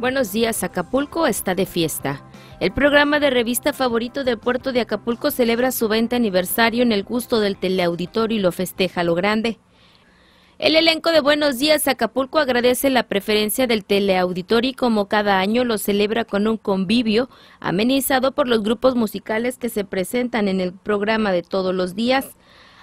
Buenos días, Acapulco está de fiesta. El programa de revista favorito de puerto de Acapulco celebra su 20 aniversario en el gusto del teleauditorio y lo festeja a lo grande. El elenco de Buenos días Acapulco agradece la preferencia del teleauditorio y como cada año lo celebra con un convivio amenizado por los grupos musicales que se presentan en el programa de todos los días.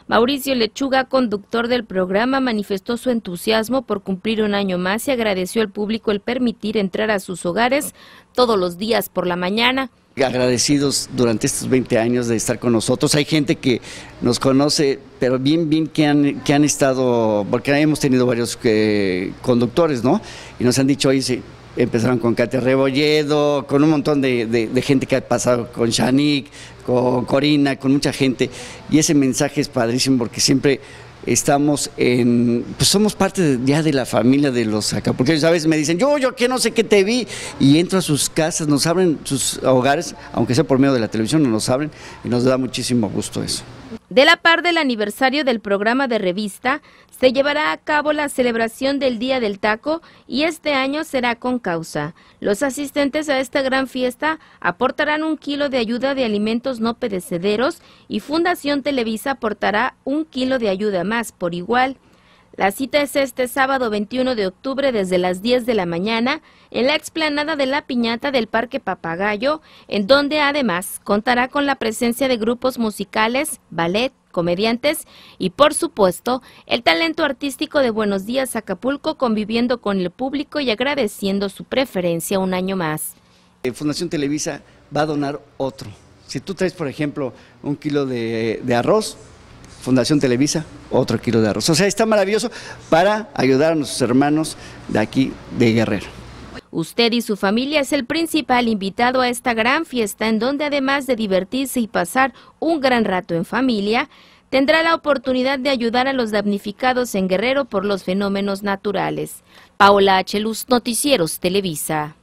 Mauricio Lechuga, conductor del programa, manifestó su entusiasmo por cumplir un año más y agradeció al público el permitir entrar a sus hogares todos los días por la mañana agradecidos durante estos 20 años de estar con nosotros. Hay gente que nos conoce, pero bien, bien que han, que han estado, porque hemos tenido varios eh, conductores, ¿no? Y nos han dicho, oye, sí, empezaron con Katia Rebolledo, con un montón de, de, gente que ha pasado, con Shanik, con Corina, con mucha gente. Y ese mensaje es padrísimo porque siempre estamos en, pues somos parte ya de la familia de los ellos A veces me dicen, yo, yo que no sé qué te vi, y entro a sus casas, nos abren sus hogares, aunque sea por medio de la televisión, nos abren y nos da muchísimo gusto eso. De la par del aniversario del programa de revista, se llevará a cabo la celebración del Día del Taco y este año será con causa. Los asistentes a esta gran fiesta aportarán un kilo de ayuda de alimentos no perecederos y Fundación Televisa aportará un kilo de ayuda más por igual. La cita es este sábado 21 de octubre desde las 10 de la mañana en la explanada de la piñata del Parque Papagayo, en donde además contará con la presencia de grupos musicales, ballet, comediantes y por supuesto el talento artístico de Buenos Días Acapulco conviviendo con el público y agradeciendo su preferencia un año más. Eh, Fundación Televisa va a donar otro. Si tú traes, por ejemplo, un kilo de, de arroz, Fundación Televisa, otro kilo de arroz. O sea, está maravilloso para ayudar a nuestros hermanos de aquí de Guerrero. Usted y su familia es el principal invitado a esta gran fiesta en donde además de divertirse y pasar un gran rato en familia, tendrá la oportunidad de ayudar a los damnificados en Guerrero por los fenómenos naturales. Paola H. Luz, Noticieros Televisa.